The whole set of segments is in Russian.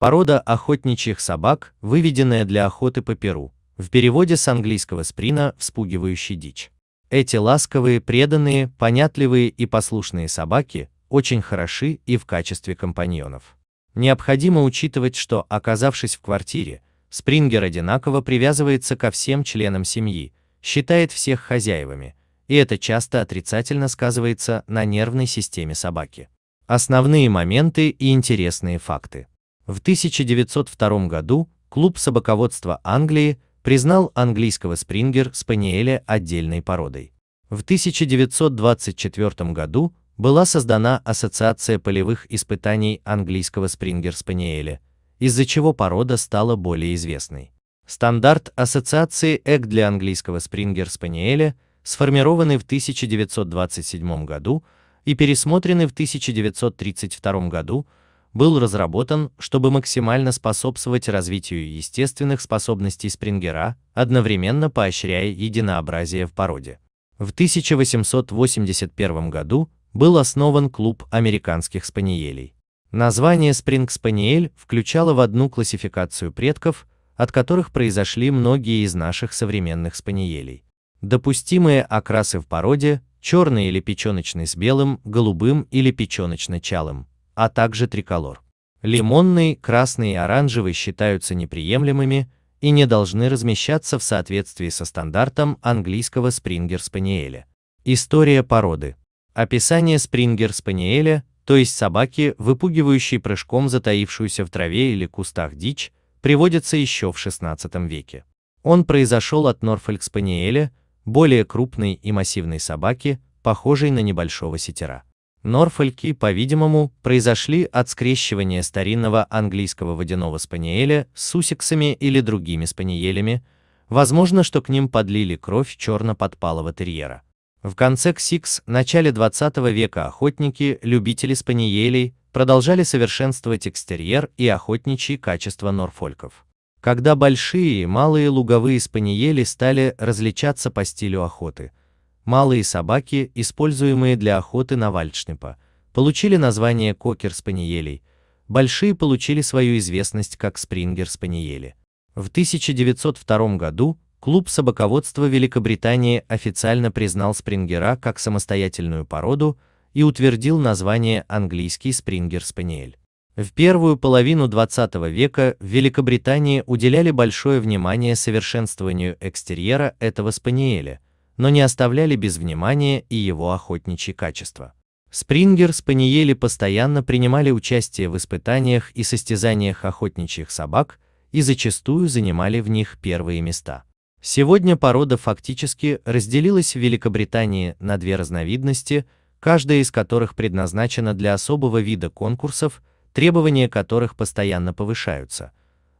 Порода охотничьих собак, выведенная для охоты по Перу, в переводе с английского сприна «вспугивающий дичь». Эти ласковые, преданные, понятливые и послушные собаки очень хороши и в качестве компаньонов. Необходимо учитывать, что, оказавшись в квартире, Спрингер одинаково привязывается ко всем членам семьи, считает всех хозяевами, и это часто отрицательно сказывается на нервной системе собаки. Основные моменты и интересные факты. В 1902 году клуб собаководства Англии признал английского спрингер спаниеля отдельной породой. В 1924 году была создана Ассоциация полевых испытаний английского спрингер-спаниеля, из-за чего порода стала более известной. Стандарт Ассоциации ЭК для английского спрингер-спаниеля сформированный в 1927 году и пересмотренный в 1932 году, был разработан, чтобы максимально способствовать развитию естественных способностей Спрингера, одновременно поощряя единообразие в породе. В 1881 году был основан клуб американских спаниелей. Название Спринг Спаниель включало в одну классификацию предков, от которых произошли многие из наших современных спаниелей. Допустимые окрасы в породе – черный или печеночный с белым, голубым или печеночно-чалым, а также триколор. Лимонный, красный и оранжевый считаются неприемлемыми и не должны размещаться в соответствии со стандартом английского спрингер-спаниеля. История породы. Описание спрингер-спаниеля, то есть собаки, выпугивающей прыжком затаившуюся в траве или кустах дичь, приводится еще в XVI веке. Он произошел от Норфольк-спаниеля, более крупной и массивной собаки, похожей на небольшого сетера. Норфольки, по-видимому, произошли от скрещивания старинного английского водяного спаниеля с Сусиксами или другими спаниелями, возможно, что к ним подлили кровь черно-подпалого терьера. В конце ксикс, начале 20 века охотники, любители спаниелей, продолжали совершенствовать экстерьер и охотничьи качества норфольков. Когда большие и малые луговые спаниели стали различаться по стилю охоты – Малые собаки, используемые для охоты на вальдшнепа, получили название кокер-спаниелей, большие получили свою известность как спрингер-спаниели. В 1902 году клуб собаководства Великобритании официально признал спрингера как самостоятельную породу и утвердил название английский спрингер-спаниель. В первую половину 20 века в Великобритании уделяли большое внимание совершенствованию экстерьера этого спаниеля – но не оставляли без внимания и его охотничьи качества. Спрингер спаниели постоянно принимали участие в испытаниях и состязаниях охотничьих собак и зачастую занимали в них первые места. Сегодня порода фактически разделилась в Великобритании на две разновидности, каждая из которых предназначена для особого вида конкурсов, требования которых постоянно повышаются.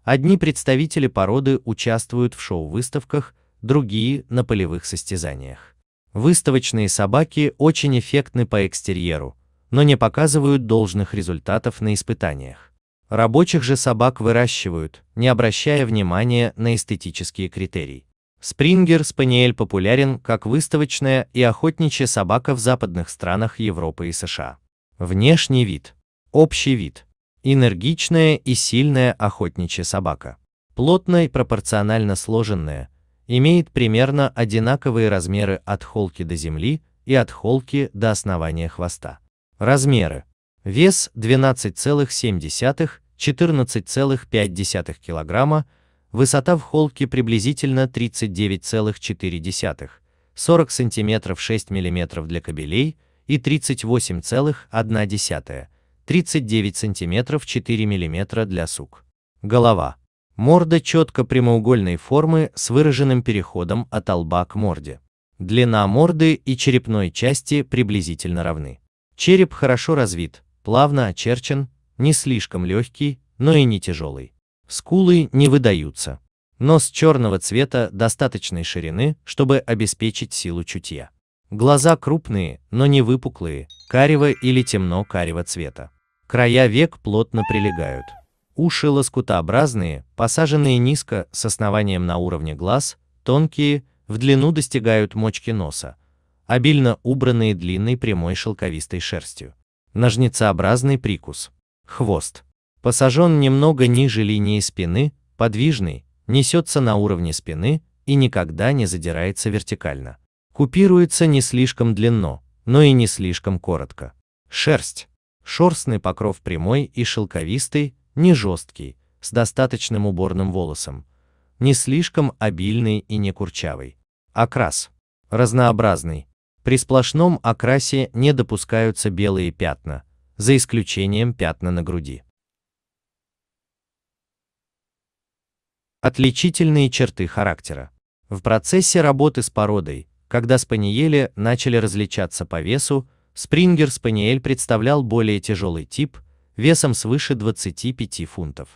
Одни представители породы участвуют в шоу-выставках, другие – на полевых состязаниях. Выставочные собаки очень эффектны по экстерьеру, но не показывают должных результатов на испытаниях. Рабочих же собак выращивают, не обращая внимания на эстетические критерии. Спрингер спаниель популярен как выставочная и охотничья собака в западных странах Европы и США. Внешний вид. Общий вид. Энергичная и сильная охотничья собака. Плотная, и пропорционально сложенная, имеет примерно одинаковые размеры от холки до земли и от холки до основания хвоста. Размеры. Вес 12,7-14,5 кг, высота в холке приблизительно 39,4, 40 см 6 мм для кабелей и 38,1, 39 см 4 мм для сук. Голова. Морда четко прямоугольной формы с выраженным переходом от лба к морде. Длина морды и черепной части приблизительно равны. Череп хорошо развит, плавно очерчен, не слишком легкий, но и не тяжелый. Скулы не выдаются. Нос черного цвета достаточной ширины, чтобы обеспечить силу чутья. Глаза крупные, но не выпуклые, карего или темно-карего цвета. Края век плотно прилегают. Уши лоскутообразные, посаженные низко, с основанием на уровне глаз, тонкие, в длину достигают мочки носа, обильно убранные длинной прямой шелковистой шерстью. Ножницеобразный прикус. Хвост. Посажен немного ниже линии спины, подвижный, несется на уровне спины и никогда не задирается вертикально. Купируется не слишком длинно, но и не слишком коротко. Шерсть. Шерстный покров прямой и шелковистый, не жесткий, с достаточным уборным волосом, не слишком обильный и не курчавый. Окрас. А разнообразный. При сплошном окрасе не допускаются белые пятна, за исключением пятна на груди. Отличительные черты характера. В процессе работы с породой, когда спаниели начали различаться по весу, спрингер-спаниель представлял более тяжелый тип – весом свыше 25 фунтов.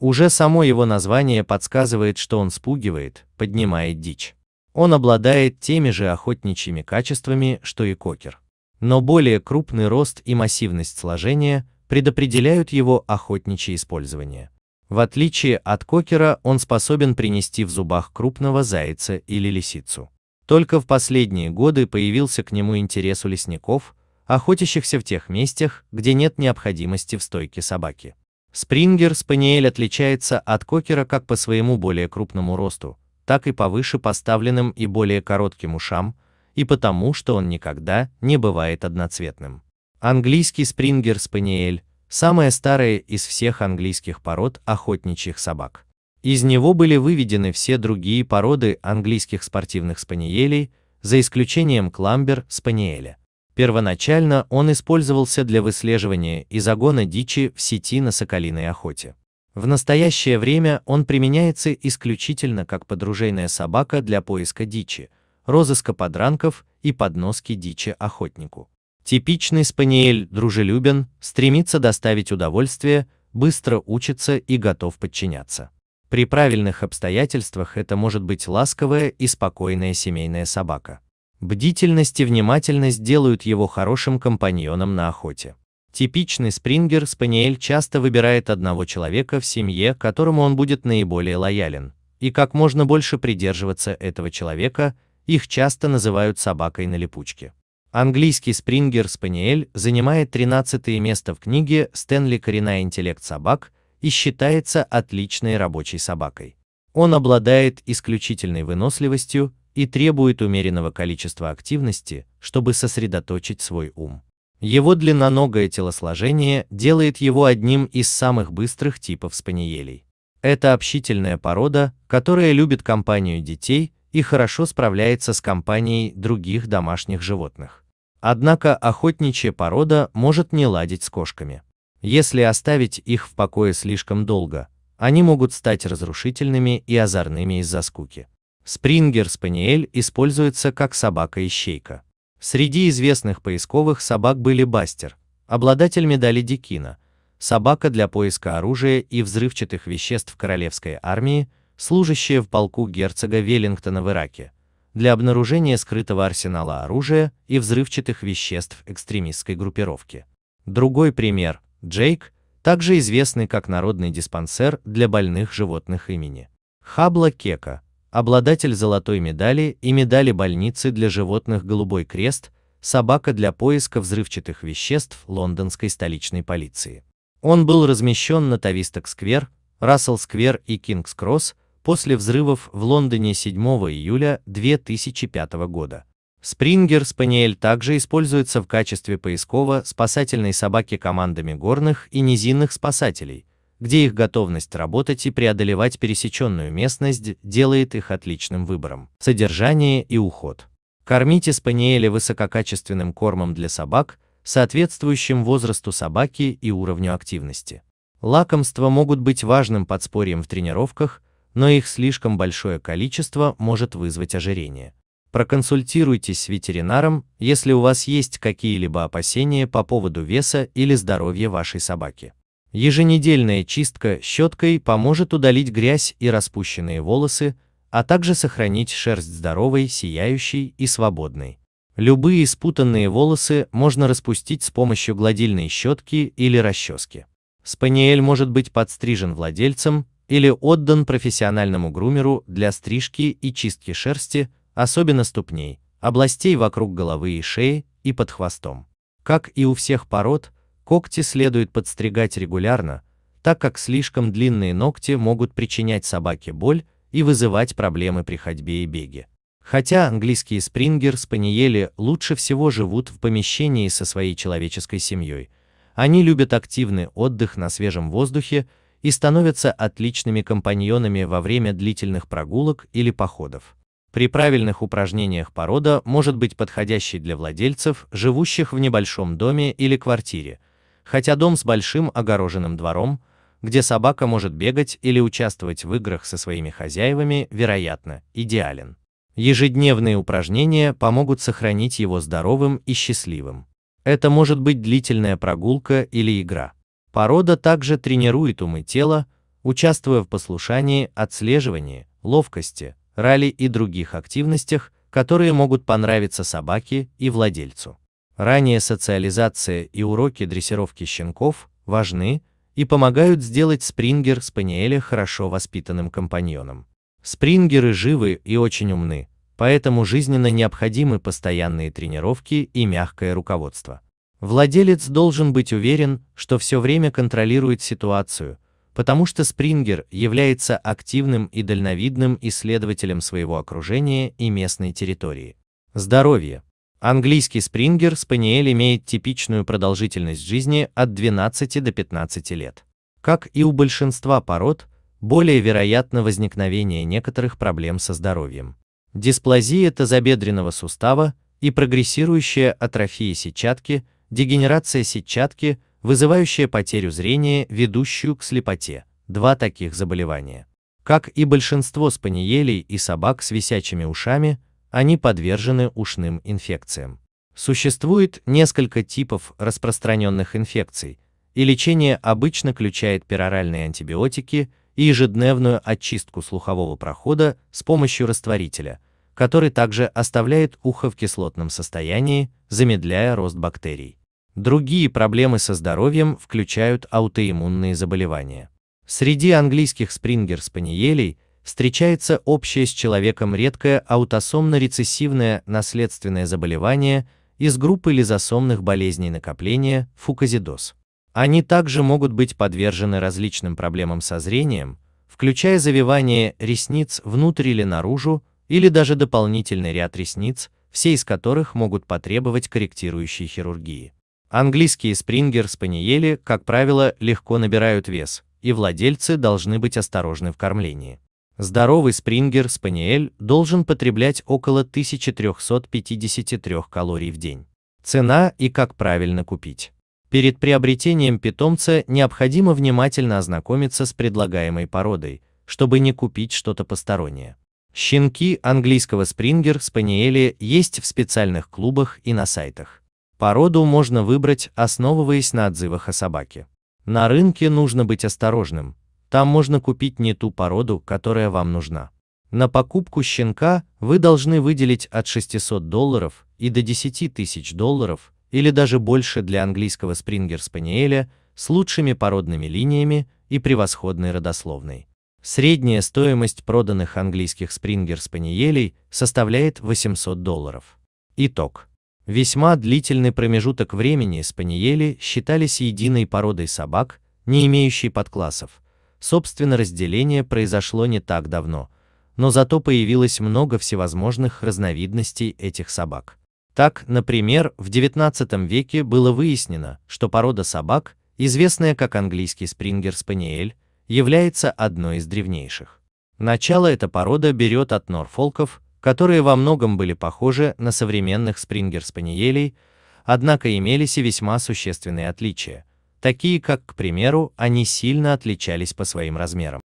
Уже само его название подсказывает, что он спугивает, поднимает дичь. Он обладает теми же охотничьими качествами, что и кокер. Но более крупный рост и массивность сложения предопределяют его охотничье использование. В отличие от кокера, он способен принести в зубах крупного зайца или лисицу. Только в последние годы появился к нему интерес у лесников, охотящихся в тех местах, где нет необходимости в стойке собаки. Спрингер спаниель отличается от кокера как по своему более крупному росту, так и по выше поставленным и более коротким ушам, и потому, что он никогда не бывает одноцветным. Английский спрингер спаниель – самая старая из всех английских пород охотничьих собак. Из него были выведены все другие породы английских спортивных спаниелей, за исключением кламбер спаниеля. Первоначально он использовался для выслеживания и загона дичи в сети на соколиной охоте. В настоящее время он применяется исключительно как подружейная собака для поиска дичи, розыска подранков и подноски дичи охотнику. Типичный спаниель дружелюбен, стремится доставить удовольствие, быстро учится и готов подчиняться. При правильных обстоятельствах это может быть ласковая и спокойная семейная собака. Бдительность и внимательность делают его хорошим компаньоном на охоте. Типичный спрингер спаниель часто выбирает одного человека в семье, которому он будет наиболее лоялен, и как можно больше придерживаться этого человека, их часто называют собакой на липучке. Английский спрингер спаниель занимает 13 место в книге Стэнли Корена «Интеллект собак» и считается отличной рабочей собакой. Он обладает исключительной выносливостью, и требует умеренного количества активности, чтобы сосредоточить свой ум. Его длинноногое телосложение делает его одним из самых быстрых типов спаниелей. Это общительная порода, которая любит компанию детей и хорошо справляется с компанией других домашних животных. Однако охотничья порода может не ладить с кошками. Если оставить их в покое слишком долго, они могут стать разрушительными и озорными из-за скуки. Спрингер Спаниель используется как собака-ищейка. Среди известных поисковых собак были Бастер, обладатель медали Дикина, собака для поиска оружия и взрывчатых веществ королевской армии, служащая в полку герцога Веллингтона в Ираке, для обнаружения скрытого арсенала оружия и взрывчатых веществ экстремистской группировки. Другой пример – Джейк, также известный как народный диспансер для больных животных имени. Хабла Кека – обладатель золотой медали и медали больницы для животных «Голубой крест», собака для поиска взрывчатых веществ лондонской столичной полиции. Он был размещен на Тависток-сквер, Рассел-сквер и Кингс-кросс после взрывов в Лондоне 7 июля 2005 года. Спрингер Спаниель также используется в качестве поисково-спасательной собаки командами горных и низинных спасателей, где их готовность работать и преодолевать пересеченную местность делает их отличным выбором. Содержание и уход. Кормите спаниели высококачественным кормом для собак, соответствующим возрасту собаки и уровню активности. Лакомства могут быть важным подспорьем в тренировках, но их слишком большое количество может вызвать ожирение. Проконсультируйтесь с ветеринаром, если у вас есть какие-либо опасения по поводу веса или здоровья вашей собаки. Еженедельная чистка щеткой поможет удалить грязь и распущенные волосы, а также сохранить шерсть здоровой, сияющей и свободной. Любые спутанные волосы можно распустить с помощью гладильной щетки или расчески. Спаниель может быть подстрижен владельцем или отдан профессиональному грумеру для стрижки и чистки шерсти, особенно ступней, областей вокруг головы и шеи и под хвостом. Как и у всех пород, Когти следует подстригать регулярно, так как слишком длинные ногти могут причинять собаке боль и вызывать проблемы при ходьбе и беге. Хотя английские спрингер-спаниели лучше всего живут в помещении со своей человеческой семьей, они любят активный отдых на свежем воздухе и становятся отличными компаньонами во время длительных прогулок или походов. При правильных упражнениях порода может быть подходящей для владельцев, живущих в небольшом доме или квартире, хотя дом с большим огороженным двором, где собака может бегать или участвовать в играх со своими хозяевами, вероятно, идеален. Ежедневные упражнения помогут сохранить его здоровым и счастливым. Это может быть длительная прогулка или игра. Порода также тренирует умы тела, участвуя в послушании, отслеживании, ловкости, ралли и других активностях, которые могут понравиться собаке и владельцу. Ранняя социализация и уроки дрессировки щенков важны и помогают сделать спрингер спаниеля хорошо воспитанным компаньоном. Спрингеры живы и очень умны, поэтому жизненно необходимы постоянные тренировки и мягкое руководство. Владелец должен быть уверен, что все время контролирует ситуацию, потому что спрингер является активным и дальновидным исследователем своего окружения и местной территории. Здоровье. Английский спрингер спаниель имеет типичную продолжительность жизни от 12 до 15 лет. Как и у большинства пород, более вероятно возникновение некоторых проблем со здоровьем. Дисплазия тазобедренного сустава и прогрессирующая атрофия сетчатки, дегенерация сетчатки, вызывающая потерю зрения, ведущую к слепоте. Два таких заболевания. Как и большинство спаниелей и собак с висячими ушами, они подвержены ушным инфекциям. Существует несколько типов распространенных инфекций, и лечение обычно включает пероральные антибиотики и ежедневную очистку слухового прохода с помощью растворителя, который также оставляет ухо в кислотном состоянии, замедляя рост бактерий. Другие проблемы со здоровьем включают аутоиммунные заболевания. Среди английских спрингер-спаниелей – встречается общее с человеком редкое аутосомно-рецессивное наследственное заболевание из группы лизосомных болезней накопления фукозидоз. Они также могут быть подвержены различным проблемам со зрением, включая завивание ресниц внутрь или наружу, или даже дополнительный ряд ресниц, все из которых могут потребовать корректирующей хирургии. Английские спрингер-спаниели, как правило, легко набирают вес, и владельцы должны быть осторожны в кормлении. Здоровый спрингер спаниель должен потреблять около 1353 калорий в день. Цена и как правильно купить. Перед приобретением питомца необходимо внимательно ознакомиться с предлагаемой породой, чтобы не купить что-то постороннее. Щенки английского спрингер спаниели есть в специальных клубах и на сайтах. Породу можно выбрать, основываясь на отзывах о собаке. На рынке нужно быть осторожным, там можно купить не ту породу, которая вам нужна. На покупку щенка вы должны выделить от 600 долларов и до 10 тысяч долларов или даже больше для английского спрингер-спаниеля с лучшими породными линиями и превосходной родословной. Средняя стоимость проданных английских спрингер-спаниелей составляет 800 долларов. Итог. Весьма длительный промежуток времени спаниели считались единой породой собак, не имеющей подклассов, Собственно, разделение произошло не так давно, но зато появилось много всевозможных разновидностей этих собак. Так, например, в XIX веке было выяснено, что порода собак, известная как английский спрингер-спаниель, является одной из древнейших. Начало эта порода берет от норфолков, которые во многом были похожи на современных спрингер-спаниелей, однако имелись и весьма существенные отличия, такие как, к примеру, они сильно отличались по своим размерам.